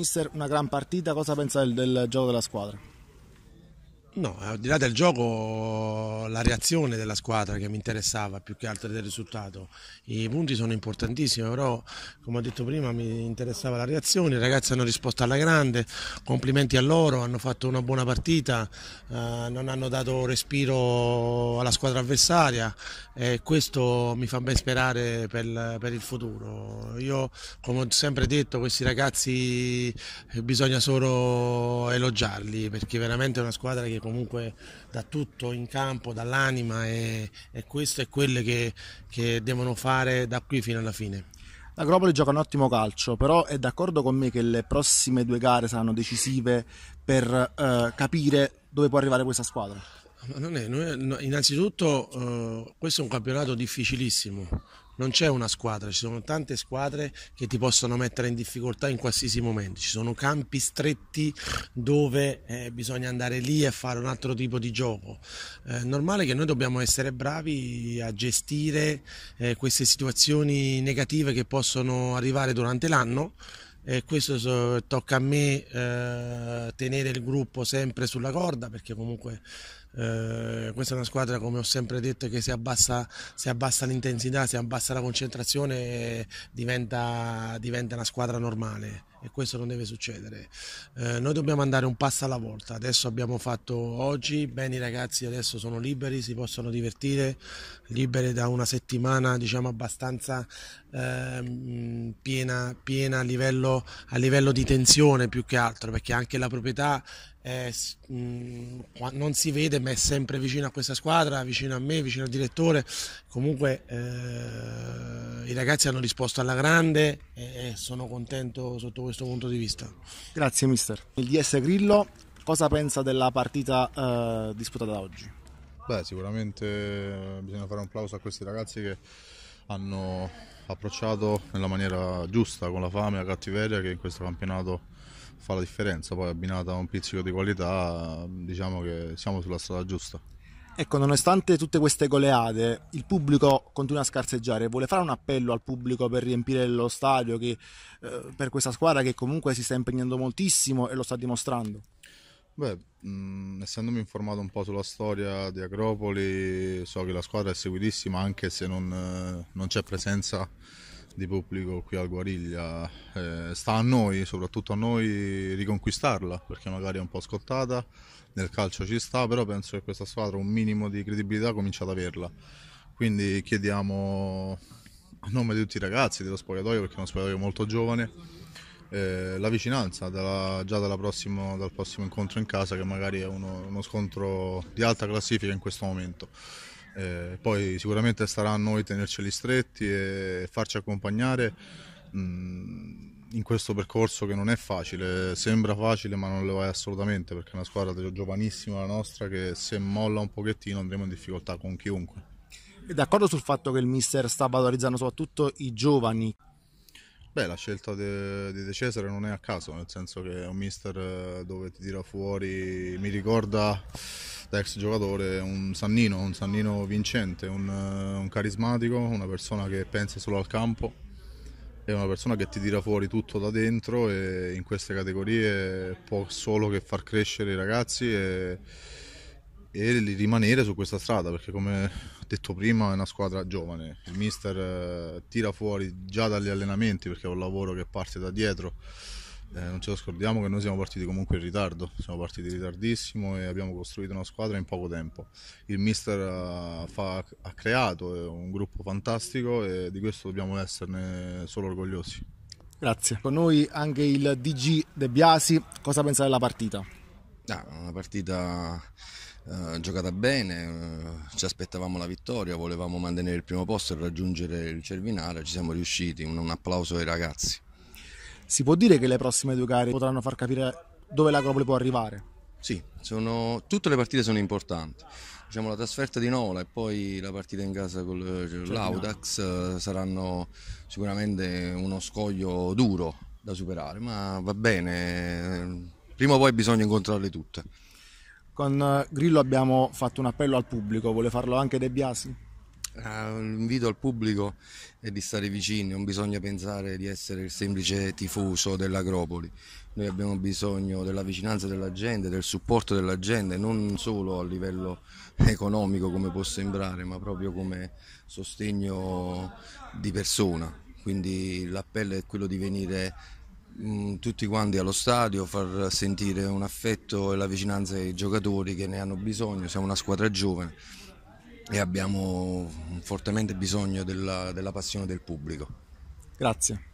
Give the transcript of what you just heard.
Mister, una gran partita, cosa pensa del, del gioco della squadra? No, eh, al di là del gioco, la reazione della squadra che mi interessava più che altro del risultato. I punti sono importantissimi, però come ho detto prima mi interessava la reazione, i ragazzi hanno risposto alla grande, complimenti a loro, hanno fatto una buona partita, eh, non hanno dato respiro alla squadra avversaria e questo mi fa ben sperare per, per il futuro. Io, come ho sempre detto, questi ragazzi eh, bisogna solo elogiarli perché veramente è una squadra che comunque da tutto in campo, dall'anima e, e questo è quello che, che devono fare da qui fino alla fine. L'Acropoli gioca un ottimo calcio, però è d'accordo con me che le prossime due gare saranno decisive per eh, capire dove può arrivare questa squadra? Non è, non è, innanzitutto eh, questo è un campionato difficilissimo, non c'è una squadra, ci sono tante squadre che ti possono mettere in difficoltà in qualsiasi momento, ci sono campi stretti dove eh, bisogna andare lì e fare un altro tipo di gioco. È eh, normale che noi dobbiamo essere bravi a gestire eh, queste situazioni negative che possono arrivare durante l'anno e questo eh, tocca a me eh, tenere il gruppo sempre sulla corda perché comunque eh, questa è una squadra, come ho sempre detto, che se abbassa, abbassa l'intensità, se abbassa la concentrazione diventa, diventa una squadra normale e questo non deve succedere. Eh, noi dobbiamo andare un passo alla volta, adesso abbiamo fatto oggi, bene i ragazzi adesso sono liberi, si possono divertire, liberi da una settimana diciamo abbastanza eh, piena, piena a, livello, a livello di tensione più che altro, perché anche la proprietà eh, mm, non si vede ma è sempre vicino a questa squadra, vicino a me, vicino al direttore. Comunque eh, i ragazzi hanno risposto alla grande e, sono contento sotto questo punto di vista. Grazie mister. Il DS Grillo cosa pensa della partita eh, disputata oggi? Beh, sicuramente eh, bisogna fare un applauso a questi ragazzi che hanno approcciato nella maniera giusta con la fame e la cattiveria che in questo campionato fa la differenza, poi abbinata a un pizzico di qualità diciamo che siamo sulla strada giusta. Ecco, nonostante tutte queste goleade, il pubblico continua a scarseggiare. Vuole fare un appello al pubblico per riempire lo stadio che, eh, per questa squadra che comunque si sta impegnando moltissimo e lo sta dimostrando? Beh, mh, essendomi informato un po' sulla storia di Acropoli, so che la squadra è seguitissima anche se non, eh, non c'è presenza di pubblico qui al Guariglia eh, sta a noi, soprattutto a noi, riconquistarla perché magari è un po' scottata, nel calcio ci sta, però penso che questa squadra un minimo di credibilità comincia ad averla. Quindi chiediamo a nome di tutti i ragazzi dello spogliatoio, perché è uno spogliatoio molto giovane, eh, la vicinanza dalla, già dalla prossimo, dal prossimo incontro in casa che magari è uno, uno scontro di alta classifica in questo momento. Eh, poi sicuramente starà a noi tenerceli stretti e farci accompagnare mh, mm, in questo percorso che non è facile, sembra facile ma non lo è assolutamente perché è una squadra giovanissima la nostra che se molla un pochettino andremo in difficoltà con chiunque. E d'accordo sul fatto che il mister sta valorizzando soprattutto i giovani, Beh, la scelta di De Cesare non è a caso, nel senso che è un mister eh, dove ti tira fuori, mi ricorda da ex giocatore, un Sannino, un Sannino vincente, un, eh, un carismatico, una persona che pensa solo al campo, è una persona che ti tira fuori tutto da dentro e in queste categorie può solo che far crescere i ragazzi e e rimanere su questa strada perché come detto prima è una squadra giovane, il mister eh, tira fuori già dagli allenamenti perché è un lavoro che parte da dietro, eh, non ce lo scordiamo che noi siamo partiti comunque in ritardo, siamo partiti ritardissimo e abbiamo costruito una squadra in poco tempo, il mister eh, fa, ha creato eh, un gruppo fantastico e di questo dobbiamo esserne solo orgogliosi. Grazie. Con noi anche il DG De Biasi, cosa pensa della partita? Ah, una partita eh, giocata bene, eh, ci aspettavamo la vittoria, volevamo mantenere il primo posto e raggiungere il Cervinara, ci siamo riusciti, un, un applauso ai ragazzi. Si può dire che le prossime due gare potranno far capire dove la Gropoli può arrivare? Sì, sono, tutte le partite sono importanti. Diciamo, la trasferta di Nola e poi la partita in casa con eh, l'Audax saranno sicuramente uno scoglio duro da superare, ma va bene, prima o poi bisogna incontrarle tutte. Con eh, Grillo abbiamo fatto un appello al pubblico, vuole farlo anche De Biasi? l'invito eh, al pubblico è di stare vicini, non bisogna pensare di essere il semplice tifoso dell'Acropoli. Noi abbiamo bisogno della vicinanza della gente, del supporto della gente, non solo a livello economico come può sembrare, ma proprio come sostegno di persona. Quindi l'appello è quello di venire mh, mm, tutti quanti allo stadio, far sentire un affetto e la vicinanza ai giocatori che ne hanno bisogno, siamo una squadra giovane e abbiamo fortemente bisogno della, della passione del pubblico. Grazie.